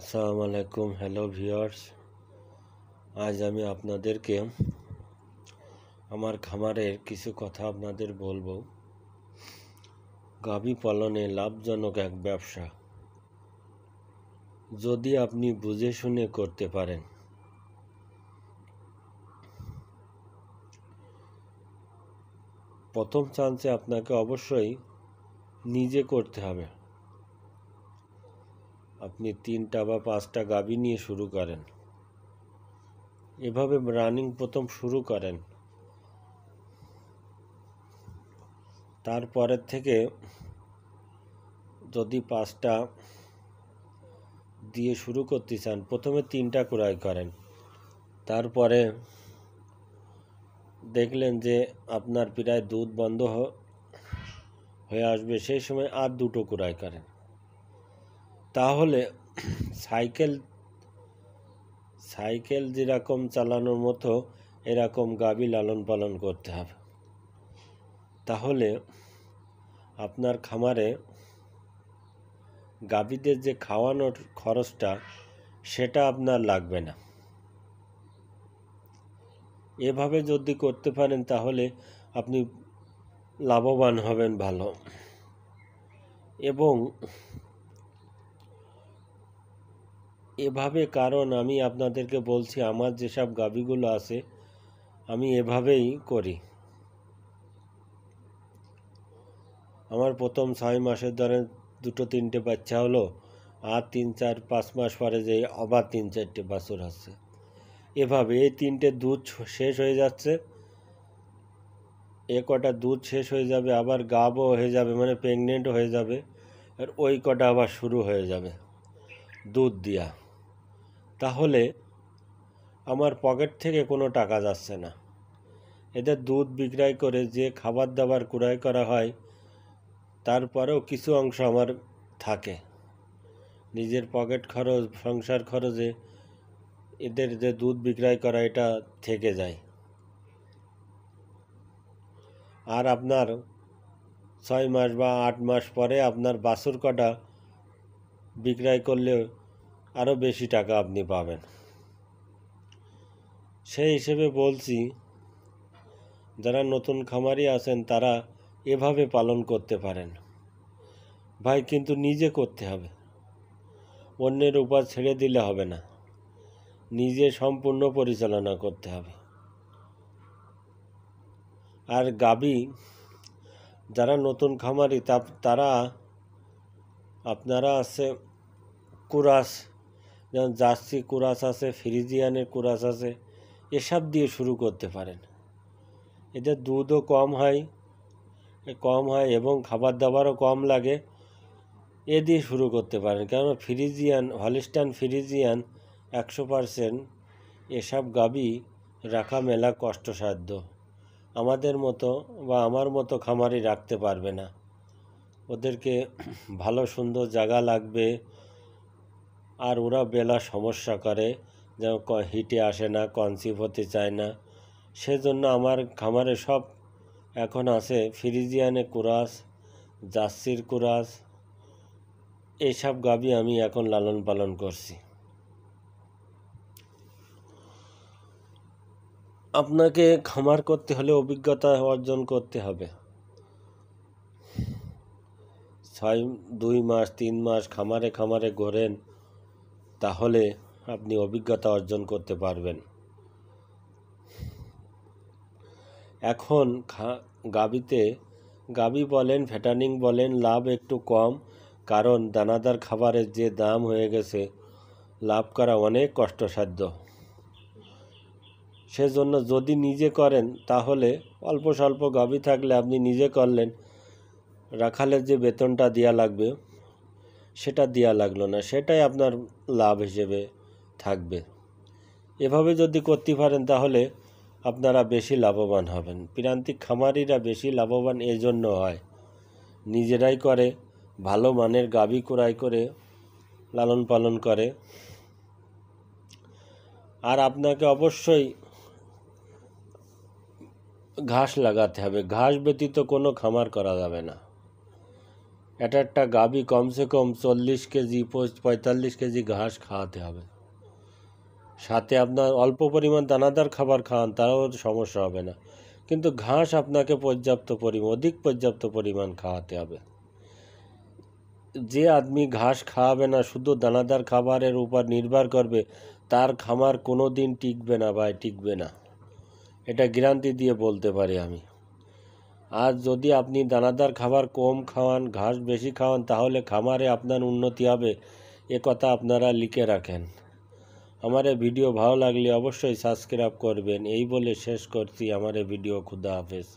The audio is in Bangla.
আসসালামু আলাইকুম হ্যালো ভিউয়ার্স আজ আমি আপনাদেরকে আমার খামারের কিছু কথা আপনাদের বলবো গাভী পালনে লাভজনক এক ব্যবসা যদি আপনি বুঝে শুনে করতে পারেন প্রথম চান্সে আপনাকে অবশ্যই নিজে করতে হবে আপনি তিনটা বা পাঁচটা গাভী নিয়ে শুরু করেন এভাবে রানিং প্রথম শুরু করেন তারপরের থেকে যদি পাঁচটা দিয়ে শুরু করতে চান প্রথমে তিনটা ক্রয় করেন তারপরে দেখলেন যে আপনার প্রায় দুধ বন্ধ হয়ে আসবে সেই সময় আর দুটো ক্রয় করেন তাহলে সাইকেল সাইকেল যেরকম চালানোর মতো এরকম গাবি লালন পালন করতে হবে তাহলে আপনার খামারে গাভীদের যে খাওয়ানোর খরচটা সেটা আপনার লাগবে না এভাবে যদি করতে পারেন তাহলে আপনি লাভবান হবেন ভালো এবং এভাবে কারণ আমি আপনাদেরকে বলছি আমার যেসব গাবিগুলো আছে আমি এভাবেই করি আমার প্রথম ছয় মাসের ধরে দুটো তিনটে বাচ্চা হলো আর তিন চার পাঁচ মাস পরে যে আবার তিন চারটে বাছুর আছে এভাবে এই তিনটে দুধ শেষ হয়ে যাচ্ছে এ কটা দুধ শেষ হয়ে যাবে আবার গাবও হয়ে যাবে মানে প্রেগনেন্ট হয়ে যাবে আর ওই কটা আবার শুরু হয়ে যাবে দুধ দিয়া তাহলে আমার পকেট থেকে কোনো টাকা যাচ্ছে না এদের দুধ বিক্রয় করে যে খাবার দাবার ক্রয় করা হয় তারপরেও কিছু অংশ আমার থাকে নিজের পকেট খরচ সংসার খরচে এদের যে দুধ বিক্রয় করা এটা থেকে যায় আর আপনার ছয় মাস বা আট মাস পরে আপনার বাছুর কটা বিক্রয় করলেও আরও বেশি টাকা আপনি পাবেন সেই হিসেবে বলছি যারা নতুন খামারি আছেন তারা এভাবে পালন করতে পারেন ভাই কিন্তু নিজে করতে হবে অন্যের উপায় ছেড়ে দিলে হবে না নিজে সম্পূর্ণ পরিচালনা করতে হবে আর গাবি যারা নতুন খামারি তা তারা আপনারা আছে কুরাস যেমন জার্সি কুরাস আছে ফ্রিজিয়ানের কুরাস আছে এসব দিয়ে শুরু করতে পারেন এতে দুধও কম হয় কম হয় এবং খাবার দাবারও কম লাগে এ দিয়ে শুরু করতে পারেন কেন ফ্রিজিয়ান হলিস্টান ফ্রিজিয়ান একশো পারসেন্ট এসব গাবি রাখা মেলা কষ্টসাধ্য আমাদের মতো বা আমার মতো খামারি রাখতে পারবে না ওদেরকে ভালো সুন্দর জায়গা লাগবে আর ওরা বেলা সমস্যা করে যেন হিটে আসে না কনসিভ হতে চায় না সেজন্য আমার খামারে সব এখন আছে ফিরিজিয়ানে কুরাস জার্সির কুরাস এইসব গাবি আমি এখন লালন পালন করছি আপনাকে খামার করতে হলে অভিজ্ঞতা অর্জন করতে হবে ছয় দুই মাস তিন মাস খামারে খামারে ঘোরেন তাহলে আপনি অভিজ্ঞতা অর্জন করতে পারবেন এখন গাবিতে গাবি বলেন ফ্যাটানিং বলেন লাভ একটু কম কারণ দানাদার খাবারের যে দাম হয়ে গেছে লাভ করা অনেক কষ্টসাধ্য সেজন্য যদি নিজে করেন তাহলে অল্প স্বল্প গাবি থাকলে আপনি নিজে করলেন রাখালের যে বেতনটা দেওয়া লাগবে সেটা দেওয়া লাগলো না সেটাই আপনার লাভ হিসেবে থাকবে এভাবে যদি করতে পারেন তাহলে আপনারা বেশি লাভবান হবেন প্রান্তিক খামারিরা বেশি লাভবান এজন্য হয় নিজেরাই করে ভালো মানের গাভী কুড়াই করে লালন পালন করে আর আপনাকে অবশ্যই ঘাস লাগাতে হবে ঘাস ব্যতীত কোনো খামার করা যাবে না এটা একটা গাভী কমসে কম চল্লিশ কেজি পঁয়তাল্লিশ কেজি ঘাস খাওয়াতে হবে সাথে আপনার অল্প পরিমাণ দানাদার খাবার খাওয়ান তাও সমস্যা হবে না কিন্তু ঘাস আপনাকে পর্যাপ্ত পরিমাণ অধিক পর্যাপ্ত পরিমাণ খাওয়াতে হবে যে আদমি ঘাস খাওয়াবে না শুধু দানাদার খাবারের উপর নির্ভর করবে তার খামার কোনো দিন টিকবে না বা টিকবে না এটা গ্রান্তি দিয়ে বলতে পারি আমি আর যদি আপনি দানাদার খাবার কম খাওয়ান ঘাস বেশি খাওয়ান তাহলে খামারে আপনার উন্নতি হবে এ কথা আপনারা লিখে রাখেন আমার ভিডিও ভালো লাগলে অবশ্যই সাবস্ক্রাইব করবেন এই বলে শেষ করছি আমার ভিডিও ক্ষুদা হাফেজ